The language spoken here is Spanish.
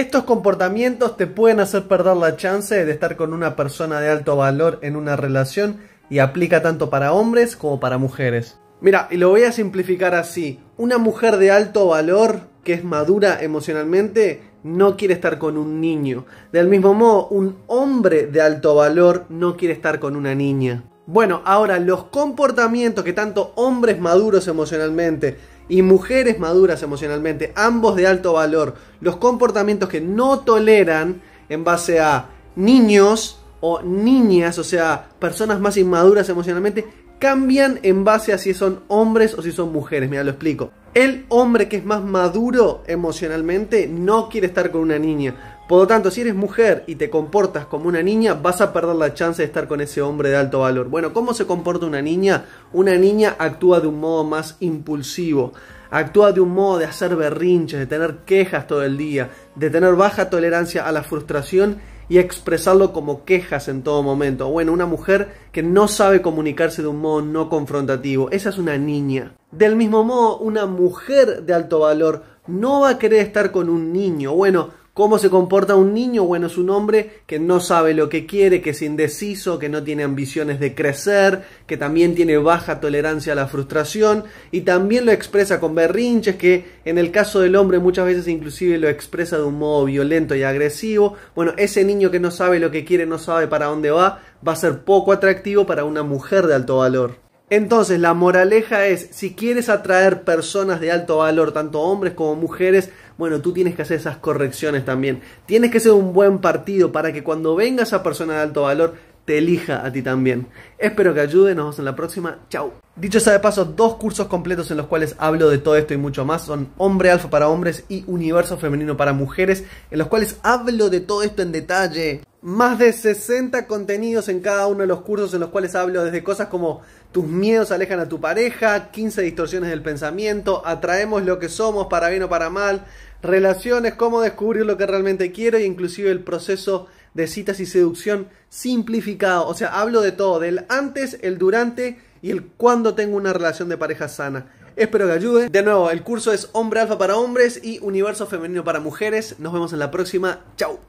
Estos comportamientos te pueden hacer perder la chance de estar con una persona de alto valor en una relación y aplica tanto para hombres como para mujeres. Mira, y lo voy a simplificar así. Una mujer de alto valor que es madura emocionalmente no quiere estar con un niño. Del mismo modo, un hombre de alto valor no quiere estar con una niña. Bueno, ahora los comportamientos que tanto hombres maduros emocionalmente y mujeres maduras emocionalmente, ambos de alto valor, los comportamientos que no toleran en base a niños o niñas, o sea, personas más inmaduras emocionalmente, cambian en base a si son hombres o si son mujeres. Mira, lo explico. El hombre que es más maduro emocionalmente no quiere estar con una niña por lo tanto, si eres mujer y te comportas como una niña, vas a perder la chance de estar con ese hombre de alto valor. Bueno, ¿cómo se comporta una niña? Una niña actúa de un modo más impulsivo, actúa de un modo de hacer berrinches, de tener quejas todo el día, de tener baja tolerancia a la frustración y expresarlo como quejas en todo momento. Bueno, una mujer que no sabe comunicarse de un modo no confrontativo. Esa es una niña. Del mismo modo, una mujer de alto valor no va a querer estar con un niño. Bueno, ¿Cómo se comporta un niño? Bueno, es un hombre que no sabe lo que quiere, que es indeciso, que no tiene ambiciones de crecer, que también tiene baja tolerancia a la frustración y también lo expresa con berrinches, que en el caso del hombre muchas veces inclusive lo expresa de un modo violento y agresivo. Bueno, ese niño que no sabe lo que quiere, no sabe para dónde va, va a ser poco atractivo para una mujer de alto valor. Entonces, la moraleja es, si quieres atraer personas de alto valor, tanto hombres como mujeres, bueno, tú tienes que hacer esas correcciones también. Tienes que ser un buen partido para que cuando venga esa persona de alto valor, te elija a ti también. Espero que ayude, nos vemos en la próxima. Chao. Dicho sea de paso, dos cursos completos en los cuales hablo de todo esto y mucho más son Hombre Alfa para hombres y Universo Femenino para mujeres, en los cuales hablo de todo esto en detalle. Más de 60 contenidos en cada uno de los cursos en los cuales hablo desde cosas como tus miedos alejan a tu pareja, 15 distorsiones del pensamiento, atraemos lo que somos para bien o para mal, relaciones, cómo descubrir lo que realmente quiero e inclusive el proceso de citas y seducción simplificado. O sea, hablo de todo, del antes, el durante y el cuando tengo una relación de pareja sana. Espero que ayude. De nuevo, el curso es Hombre Alfa para hombres y Universo Femenino para mujeres. Nos vemos en la próxima. Chao.